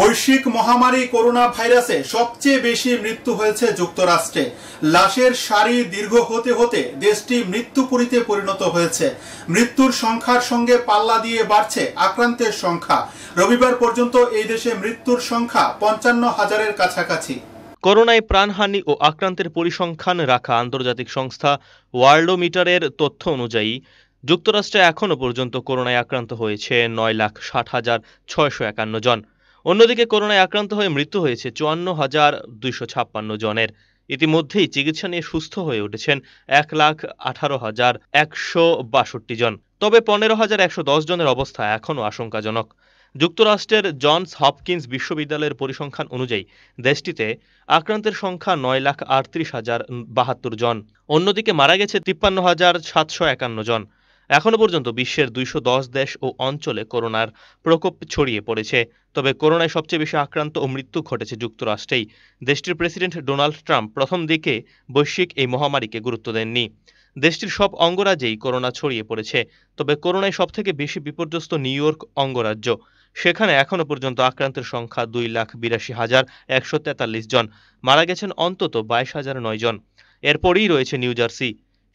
বৈশ্বিক মহামারী করোনা ভাইরাসে সবচেয়ে বেশি মৃত্যু হয়েছে যুক্তরাষ্ট্রে লাশের সারি দীর্ঘ হতে হতে দেশটি মৃত্যুপুরীতে পরিণত হয়েছে মৃত্যুর সংখ্যার সঙ্গে পাল্লা দিয়ে বাড়ছে আক্রান্তের সংখ্যা রবিবার পর্যন্ত এই দেশে মৃত্যুর সংখ্যা পঞ্চান্ন হাজারের কাছাকাছি করোনায় প্রাণহানি ও আক্রান্তের পরিসংখ্যান রাখা আন্তর্জাতিক সংস্থা ওয়ার্ল্ডোমিটারের তথ্য অনুযায়ী যুক্তরাষ্ট্রে এখনও পর্যন্ত করোনায় আক্রান্ত হয়েছে নয় লাখ ষাট হাজার ছয়শো একান্ন জন অন্যদিকে করোনায় আক্রান্ত হয়ে মৃত্যু হয়েছে চুয়ান্ন হাজার দুইশো ছাপ্পান্ন জনের ইতিমধ্যেই চিকিৎসা নিয়ে সুস্থ হয়ে উঠেছেন এক লাখ আঠারো হাজার একশো বাষট্টি জন তবে পনেরো হাজার একশো দশ জনের অবস্থা এখনও আশঙ্কাজনক যুক্তরাষ্ট্রের জনস হপকিন্স বিশ্ববিদ্যালয়ের পরিসংখ্যান অনুযায়ী দেশটিতে আক্রান্তের সংখ্যা নয় লাখ আটত্রিশ হাজার বাহাত্তর জন অন্যদিকে মারা গেছে তিপ্পান্ন হাজার সাতশো একান্ন জন এখনও পর্যন্ত বিশ্বের দুইশো দেশ ও অঞ্চলে করোনার প্রকোপ ছড়িয়ে পড়েছে তবে করোনায় সবচেয়ে বেশি আক্রান্ত ও মৃত্যু ঘটেছে যুক্তরাষ্ট্রেই দেশটির প্রেসিডেন্ট ডোনাল্ড ট্রাম্প প্রথম দিকে বৈশ্বিক এই মহামারীকে গুরুত্ব দেননি দেশটির সব অঙ্গরাজ্যেই করোনা ছড়িয়ে পড়েছে তবে করোনায় সবথেকে বেশি বিপর্যস্ত নিউ ইয়র্ক অঙ্গরাজ্য সেখানে এখনও পর্যন্ত আক্রান্তের সংখ্যা দুই লাখ বিরাশি হাজার একশো তেতাল্লিশ জন মারা গেছেন অন্তত বাইশ হাজার নয় জন এরপরেই রয়েছে নিউ জার্সি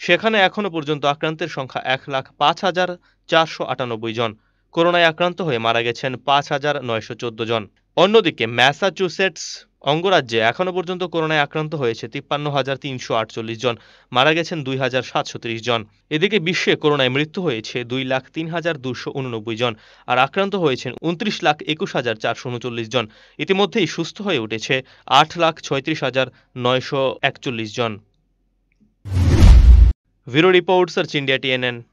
সেখানে এখনও পর্যন্ত আক্রান্তের সংখ্যা এক লাখ পাঁচ হাজার চারশো আটানব্বই জন করোনায় আক্রান্ত হয়ে মারা গেছেন পাঁচ হাজার নয়শো চোদ্দ জন অন্যদিকে ম্যাসাচুসেটস অঙ্গরাজ্যে এখনও পর্যন্ত করোনায় আক্রান্ত হয়েছে তিপ্পান্ন হাজার তিনশো আটচল্লিশ জন মারা গেছেন দুই হাজার সাতশো ত্রিশ জন এদিকে বিশ্বে করোনায় মৃত্যু হয়েছে দুই লাখ তিন হাজার দুশো উননব্বই জন আর আক্রান্ত হয়েছেন উনত্রিশ লাখ একুশ হাজার চারশো উনচল্লিশ জন ইতিমধ্যেই সুস্থ হয়ে উঠেছে আট লাখ ছয়ত্রিশ হাজার নয়শো একচল্লিশ জন Video Report, Search India TNN.